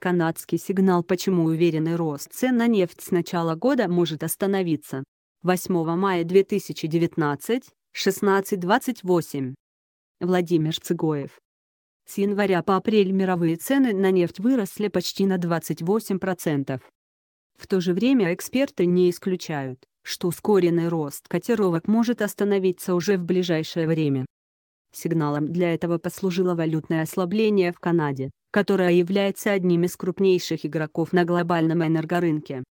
Канадский сигнал, почему уверенный рост цен на нефть с начала года может остановиться. 8 мая 2019, 16.28. Владимир Цыгоев. С января по апрель мировые цены на нефть выросли почти на 28%. В то же время эксперты не исключают, что ускоренный рост котировок может остановиться уже в ближайшее время. Сигналом для этого послужило валютное ослабление в Канаде которая является одним из крупнейших игроков на глобальном энергорынке.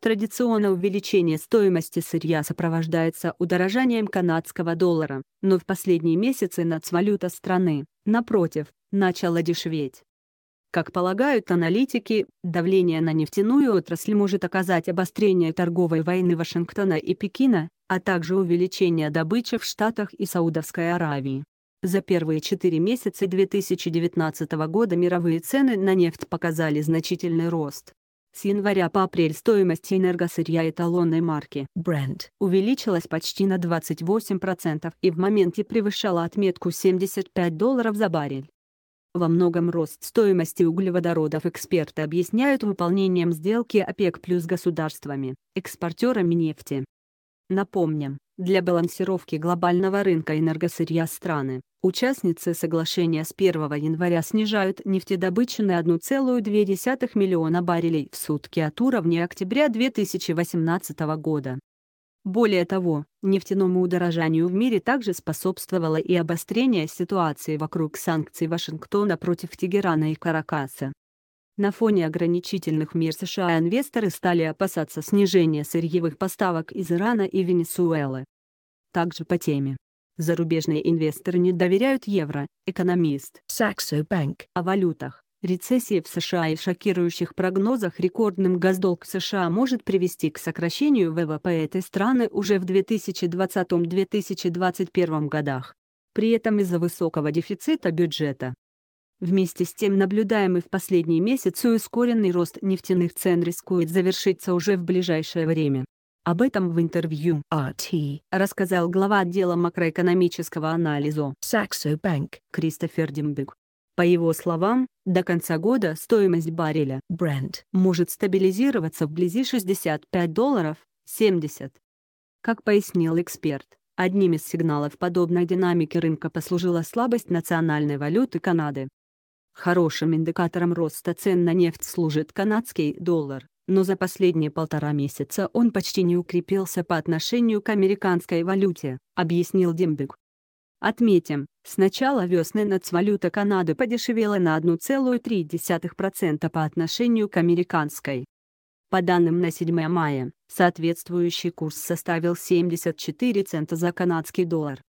Традиционно увеличение стоимости сырья сопровождается удорожанием канадского доллара, но в последние месяцы нацвалюта страны, напротив, начала дешеветь. Как полагают аналитики, давление на нефтяную отрасль может оказать обострение торговой войны Вашингтона и Пекина, а также увеличение добычи в Штатах и Саудовской Аравии. За первые четыре месяца 2019 года мировые цены на нефть показали значительный рост. С января по апрель стоимость энергосырья эталонной марки Brent увеличилась почти на 28% и в моменте превышала отметку 75 долларов за баррель. Во многом рост стоимости углеводородов эксперты объясняют выполнением сделки ОПЕК плюс государствами, экспортерами нефти. Напомним, для балансировки глобального рынка энергосырья страны. Участницы соглашения с 1 января снижают нефтедобычу на 1,2 миллиона баррелей в сутки от уровня октября 2018 года. Более того, нефтяному удорожанию в мире также способствовало и обострение ситуации вокруг санкций Вашингтона против Тегерана и Каракаса. На фоне ограничительных мер США инвесторы стали опасаться снижения сырьевых поставок из Ирана и Венесуэлы. Также по теме. Зарубежные инвесторы не доверяют евро, экономист Saxo Bank о валютах. Рецессия в США и шокирующих прогнозах рекордным госдолг США может привести к сокращению ВВП этой страны уже в 2020-2021 годах. При этом из-за высокого дефицита бюджета Вместе с тем наблюдаемый в последние месяцы ускоренный рост нефтяных цен рискует завершиться уже в ближайшее время. Об этом в интервью RT а рассказал глава отдела макроэкономического анализа Saxo Bank Кристофер Дембек. По его словам, до конца года стоимость барреля Brent может стабилизироваться вблизи 65 долларов 70. Как пояснил эксперт, одним из сигналов подобной динамики рынка послужила слабость национальной валюты Канады. Хорошим индикатором роста цен на нефть служит канадский доллар, но за последние полтора месяца он почти не укрепился по отношению к американской валюте, объяснил Дембек. Отметим, с начала весны нацвалюта Канады подешевела на 1,3% по отношению к американской. По данным на 7 мая, соответствующий курс составил 74 цента за канадский доллар.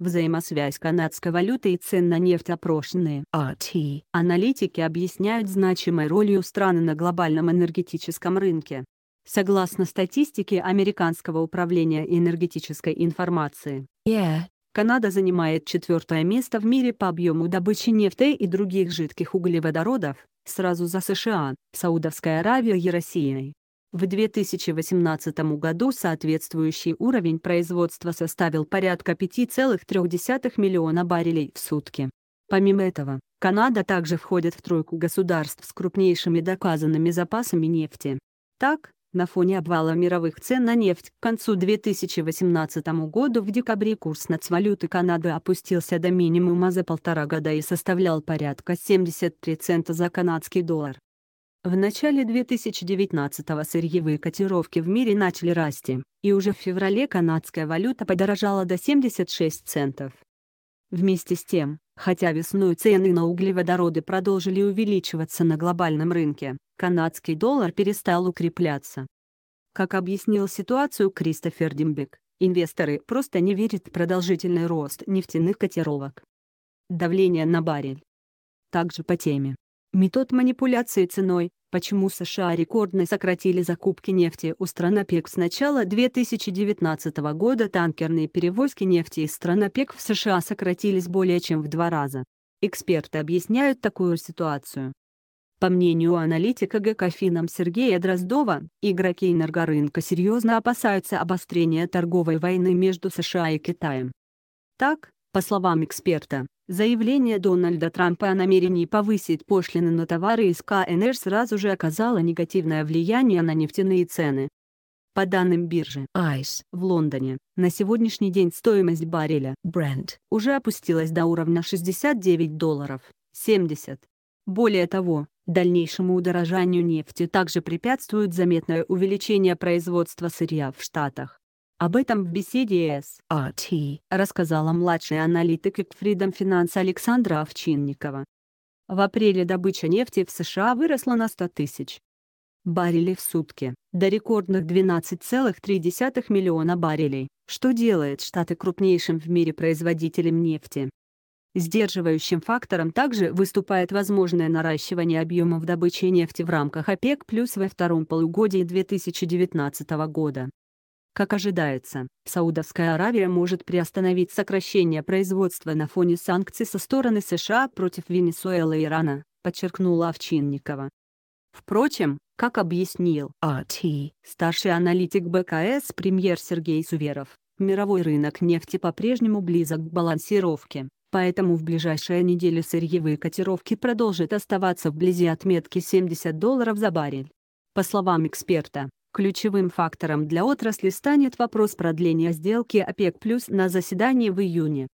Взаимосвязь канадской валюты и цен на нефть опрошенные АТИ. Аналитики объясняют значимой ролью страны на глобальном энергетическом рынке. Согласно статистике Американского управления энергетической информации, yeah. Канада занимает четвертое место в мире по объему добычи нефти и других жидких углеводородов, сразу за США, Саудовской Аравией и Россией. В 2018 году соответствующий уровень производства составил порядка 5,3 миллиона баррелей в сутки. Помимо этого, Канада также входит в тройку государств с крупнейшими доказанными запасами нефти. Так, на фоне обвала мировых цен на нефть к концу 2018 года в декабре курс нацвалюты Канады опустился до минимума за полтора года и составлял порядка 73 цента за канадский доллар. В начале 2019-го сырьевые котировки в мире начали расти, и уже в феврале канадская валюта подорожала до 76 центов. Вместе с тем, хотя весной цены на углеводороды продолжили увеличиваться на глобальном рынке, канадский доллар перестал укрепляться. Как объяснил ситуацию Кристофер Димбек, инвесторы просто не верят в продолжительный рост нефтяных котировок. Давление на баррель. Также по теме. Метод манипуляции ценой, почему США рекордно сократили закупки нефти у стран ОПЕК с начала 2019 года танкерные перевозки нефти из стран ОПЕК в США сократились более чем в два раза. Эксперты объясняют такую ситуацию. По мнению аналитика ГК «Фином» Сергея Дроздова, игроки энергорынка серьезно опасаются обострения торговой войны между США и Китаем. Так, по словам эксперта, Заявление Дональда Трампа о намерении повысить пошлины на товары из КНР сразу же оказало негативное влияние на нефтяные цены. По данным биржи ICE в Лондоне, на сегодняшний день стоимость барреля Brent уже опустилась до уровня 69 долларов 70. Более того, дальнейшему удорожанию нефти также препятствует заметное увеличение производства сырья в Штатах. Об этом в беседе с RT а рассказала младший аналитик Freedom Finance Александра Овчинникова. В апреле добыча нефти в США выросла на 100 тысяч баррелей в сутки, до рекордных 12,3 миллиона баррелей, что делает Штаты крупнейшим в мире производителем нефти. Сдерживающим фактором также выступает возможное наращивание объемов добычи нефти в рамках ОПЕК+, во втором полугодии 2019 года. Как ожидается, Саудовская Аравия может приостановить сокращение производства на фоне санкций со стороны США против Венесуэлы и Ирана, подчеркнула Овчинникова. Впрочем, как объяснил АТ, старший аналитик БКС премьер Сергей Суверов, мировой рынок нефти по-прежнему близок к балансировке, поэтому в ближайшие недели сырьевые котировки продолжат оставаться вблизи отметки 70 долларов за баррель. По словам эксперта, Ключевым фактором для отрасли станет вопрос продления сделки ОПЕК+, плюс на заседании в июне.